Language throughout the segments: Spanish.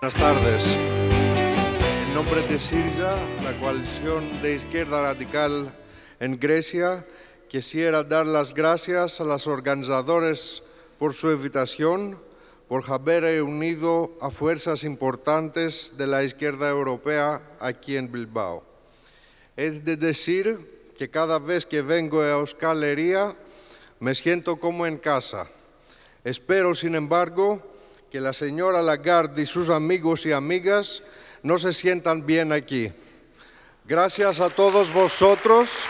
Buenas tardes. En nombre de Siriza, la coalición de izquierda radical en Grecia, quisiera dar las gracias a los organizadores por su invitación, por haber reunido a fuerzas importantes de la izquierda europea aquí en Bilbao. Es de decir que cada vez que vengo a Euskal me siento como en casa. Espero, sin embargo, que la señora Lagarde y sus amigos y amigas no se sientan bien aquí. Gracias a todos vosotros.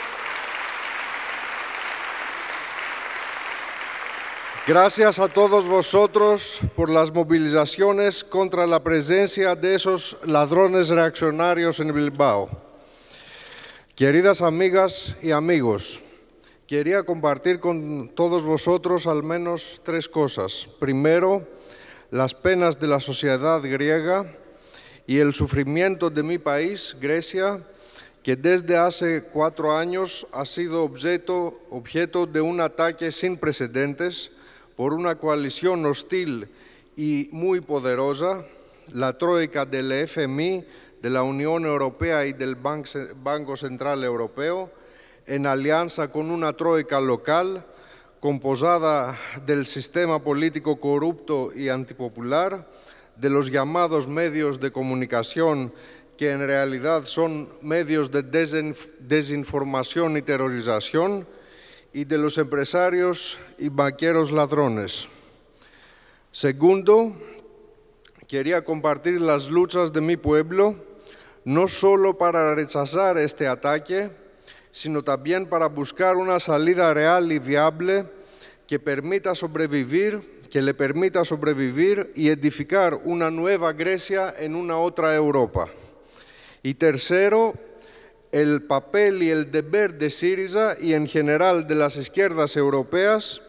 Gracias a todos vosotros por las movilizaciones contra la presencia de esos ladrones reaccionarios en Bilbao. Queridas amigas y amigos, quería compartir con todos vosotros al menos tres cosas. Primero, las penas de la sociedad griega y el sufrimiento de mi país, Grecia, que desde hace cuatro años ha sido objeto, objeto de un ataque sin precedentes por una coalición hostil y muy poderosa, la Troika del FMI, de la Unión Europea y del Banco Central Europeo, en alianza con una Troika local, composada del sistema político corrupto y antipopular, de los llamados medios de comunicación, que en realidad son medios de desinformación y terrorización, y de los empresarios y banqueros ladrones. Segundo, quería compartir las luchas de mi pueblo, no solo para rechazar este ataque, sino también para buscar una salida real y viable que permita sobrevivir, que le permita sobrevivir y edificar una nueva Grecia en una otra Europa. Y tercero, el papel y el deber de Siriza y en general de las izquierdas europeas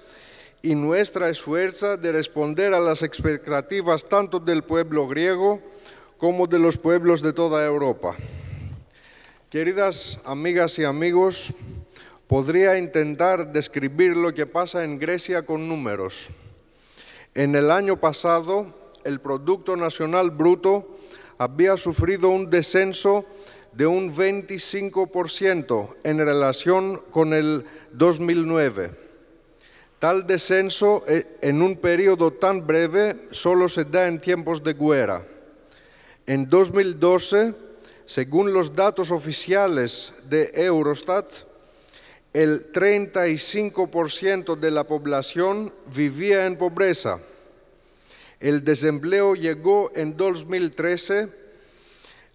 y nuestra esfuerzo de responder a las expectativas tanto del pueblo griego como de los pueblos de toda Europa. Queridas amigas y amigos, podría intentar describir lo que pasa en Grecia con números. En el año pasado, el Producto Nacional Bruto había sufrido un descenso de un 25% en relación con el 2009. Tal descenso eh, en un periodo tan breve solo se da en tiempos de guerra. En 2012, según los datos oficiales de Eurostat, el 35% de la población vivía en pobreza. El desempleo llegó en 2013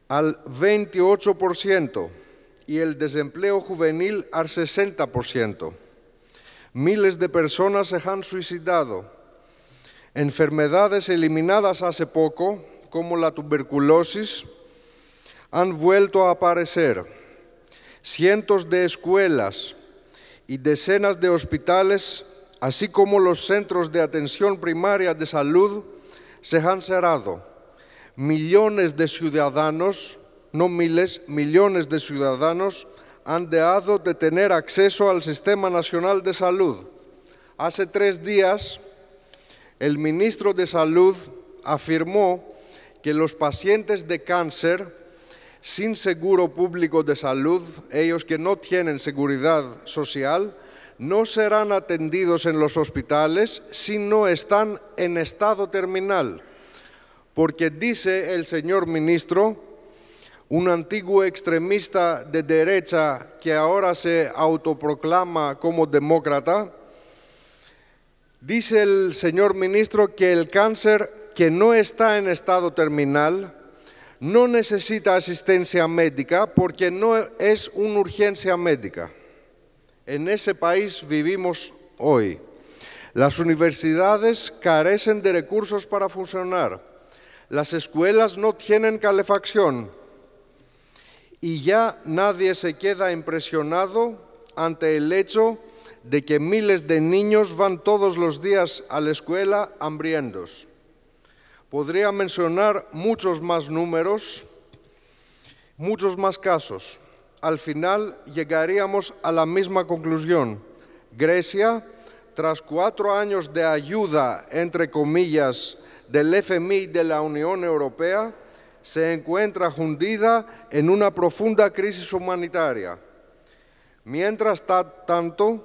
al 28% y el desempleo juvenil al 60%. Miles de personas se han suicidado. Enfermedades eliminadas hace poco, como la tuberculosis, han vuelto a aparecer. Cientos de escuelas y decenas de hospitales, así como los centros de atención primaria de salud, se han cerrado. Millones de ciudadanos, no miles, millones de ciudadanos han dejado de tener acceso al Sistema Nacional de Salud. Hace tres días, el ministro de Salud afirmó que los pacientes de cáncer sin seguro público de salud, ellos que no tienen seguridad social, no serán atendidos en los hospitales si no están en estado terminal. Porque dice el señor ministro, un antiguo extremista de derecha que ahora se autoproclama como demócrata, dice el señor ministro que el cáncer que no está en estado terminal no necesita asistencia médica porque no es una urgencia médica. En ese país vivimos hoy. Las universidades carecen de recursos para funcionar. Las escuelas no tienen calefacción. Y ya nadie se queda impresionado ante el hecho de que miles de niños van todos los días a la escuela hambrientos. Podría mencionar muchos más números, muchos más casos. Al final llegaríamos a la misma conclusión. Grecia, tras cuatro años de ayuda, entre comillas, del FMI y de la Unión Europea, se encuentra hundida en una profunda crisis humanitaria. Mientras tanto,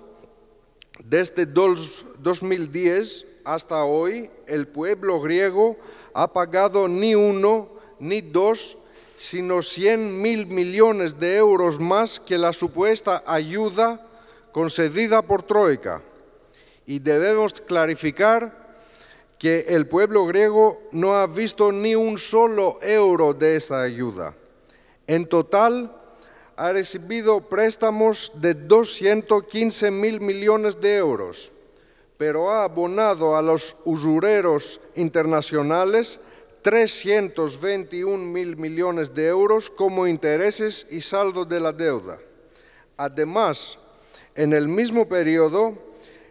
desde 2010, hasta hoy el pueblo griego ha pagado ni uno ni dos, sino cien mil millones de euros más que la supuesta ayuda concedida por Troika. Y debemos clarificar que el pueblo griego no ha visto ni un solo euro de esa ayuda. En total, ha recibido préstamos de 215 mil millones de euros pero ha abonado a los usureros internacionales 321 mil millones de euros como intereses y saldo de la deuda. Además, en el mismo periodo,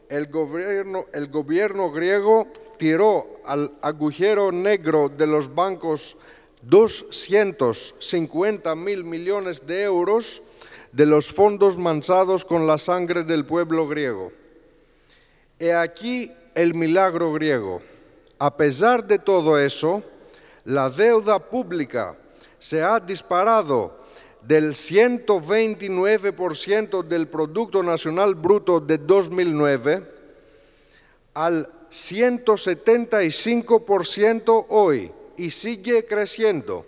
el gobierno, el gobierno griego tiró al agujero negro de los bancos 250 mil millones de euros de los fondos manchados con la sangre del pueblo griego. He aquí el milagro griego. A pesar de todo eso, la deuda pública se ha disparado del 129% del Producto Nacional Bruto de 2009 al 175% hoy y sigue creciendo.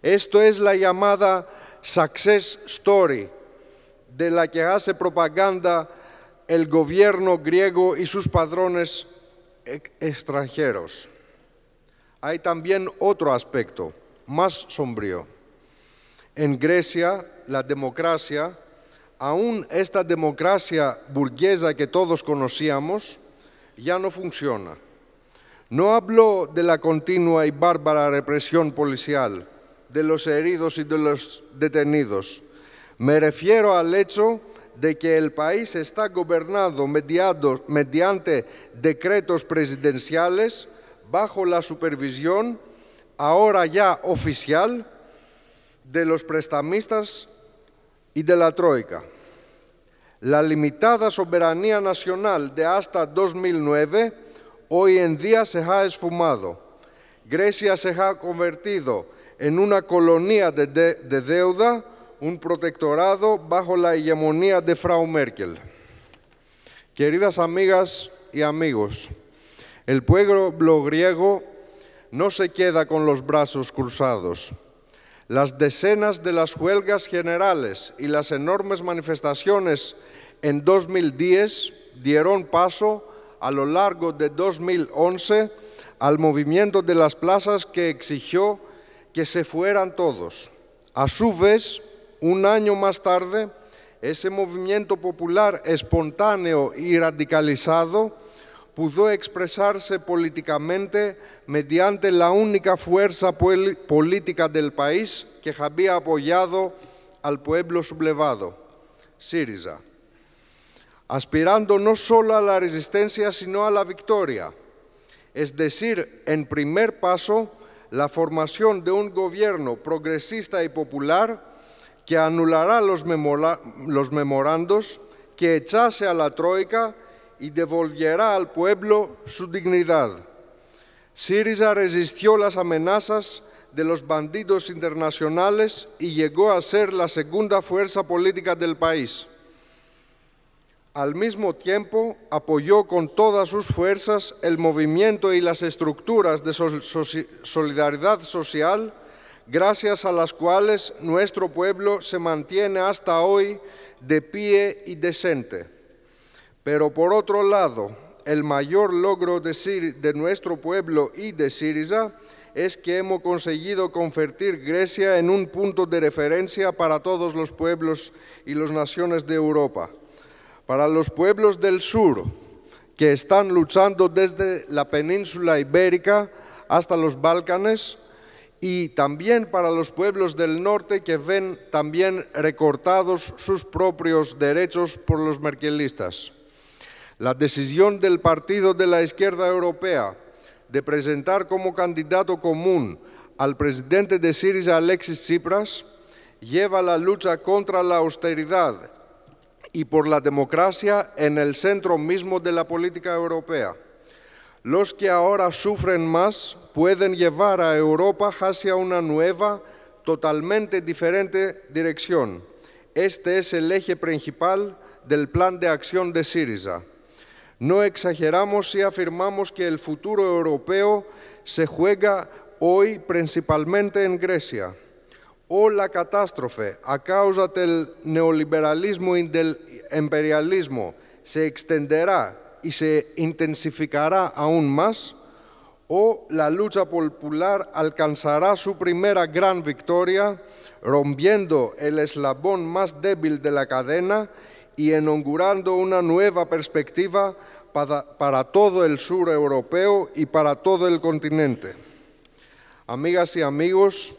Esto es la llamada success story de la que hace propaganda el gobierno griego y sus padrones extranjeros. Hay también otro aspecto, más sombrío. En Grecia, la democracia, aún esta democracia burguesa que todos conocíamos, ya no funciona. No hablo de la continua y bárbara represión policial, de los heridos y de los detenidos. Me refiero al hecho de que el país está gobernado mediante decretos presidenciales bajo la supervisión, ahora ya oficial, de los prestamistas y de la Troika. La limitada soberanía nacional de hasta 2009 hoy en día se ha esfumado. Grecia se ha convertido en una colonia de deuda un protectorado bajo la hegemonía de Frau Merkel. Queridas amigas y amigos, el pueblo griego no se queda con los brazos cruzados. Las decenas de las huelgas generales y las enormes manifestaciones en 2010 dieron paso a lo largo de 2011 al movimiento de las plazas que exigió que se fueran todos. A su vez, un año más tarde, ese movimiento popular espontáneo y radicalizado pudo expresarse políticamente mediante la única fuerza política del país que había apoyado al pueblo sublevado, Syriza, aspirando no solo a la resistencia, sino a la victoria, es decir, en primer paso, la formación de un gobierno progresista y popular que anulará los, memorandos, que echase a la Troika y devolverá al pueblo su dignidad. Siriza resistió las amenazas de los bandidos internacionales y llegó a ser la segunda fuerza política del país. Al mismo tiempo, apoyó con todas sus fuerzas el movimiento y las estructuras de solidaridad social gracias a las cuales nuestro pueblo se mantiene hasta hoy de pie y decente. Pero por otro lado, el mayor logro de, de nuestro pueblo y de Siriza es que hemos conseguido convertir Grecia en un punto de referencia para todos los pueblos y las naciones de Europa. Para los pueblos del sur, que están luchando desde la península ibérica hasta los Balcanes, y también para los pueblos del norte que ven también recortados sus propios derechos por los merkelistas. La decisión del Partido de la Izquierda Europea de presentar como candidato común al presidente de Siria Alexis Tsipras lleva la lucha contra la austeridad y por la democracia en el centro mismo de la política europea. Los que ahora sufren más pueden llevar a Europa hacia una nueva, totalmente diferente dirección. Este es el eje principal del plan de acción de Syriza. No exageramos si afirmamos que el futuro europeo se juega hoy principalmente en Grecia. O la catástrofe a causa del neoliberalismo y del imperialismo se extenderá y se intensificará aún más, o la lucha popular alcanzará su primera gran victoria, rompiendo el eslabón más débil de la cadena y inaugurando una nueva perspectiva para, para todo el sur europeo y para todo el continente. Amigas y amigos,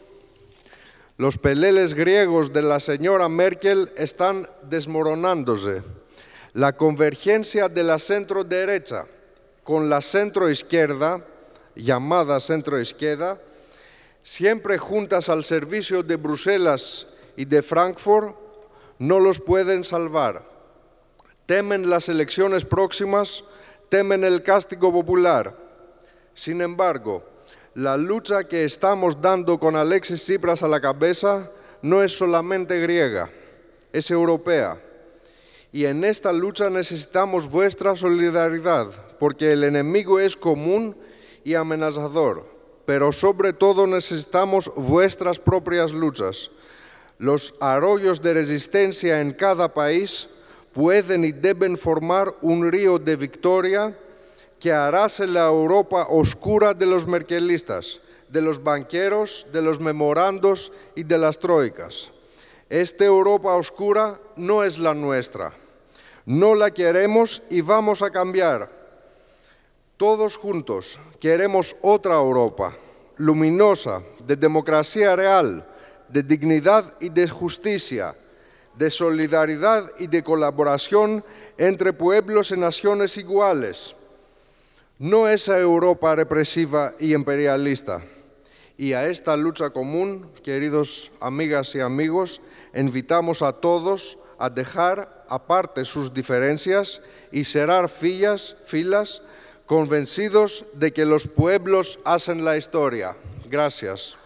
los peleles griegos de la señora Merkel están desmoronándose la convergencia de la centro derecha con la centro izquierda, llamada centro izquierda, siempre juntas al servicio de Bruselas y de Frankfurt, no los pueden salvar. Temen las elecciones próximas, temen el castigo popular. Sin embargo, la lucha que estamos dando con Alexis Tsipras a la cabeza no es solamente griega, es europea y en esta lucha necesitamos vuestra solidaridad, porque el enemigo es común y amenazador, pero sobre todo necesitamos vuestras propias luchas. Los arroyos de resistencia en cada país pueden y deben formar un río de victoria que arase la Europa oscura de los merkelistas, de los banqueros, de los memorandos y de las troicas. Esta Europa oscura no es la nuestra. No la queremos y vamos a cambiar. Todos juntos queremos otra Europa, luminosa, de democracia real, de dignidad y de justicia, de solidaridad y de colaboración entre pueblos y naciones iguales. No esa Europa represiva y imperialista. Y a esta lucha común, queridos amigas y amigos, invitamos a todos a dejar aparte sus diferencias y cerrar filas, filas convencidos de que los pueblos hacen la historia. Gracias.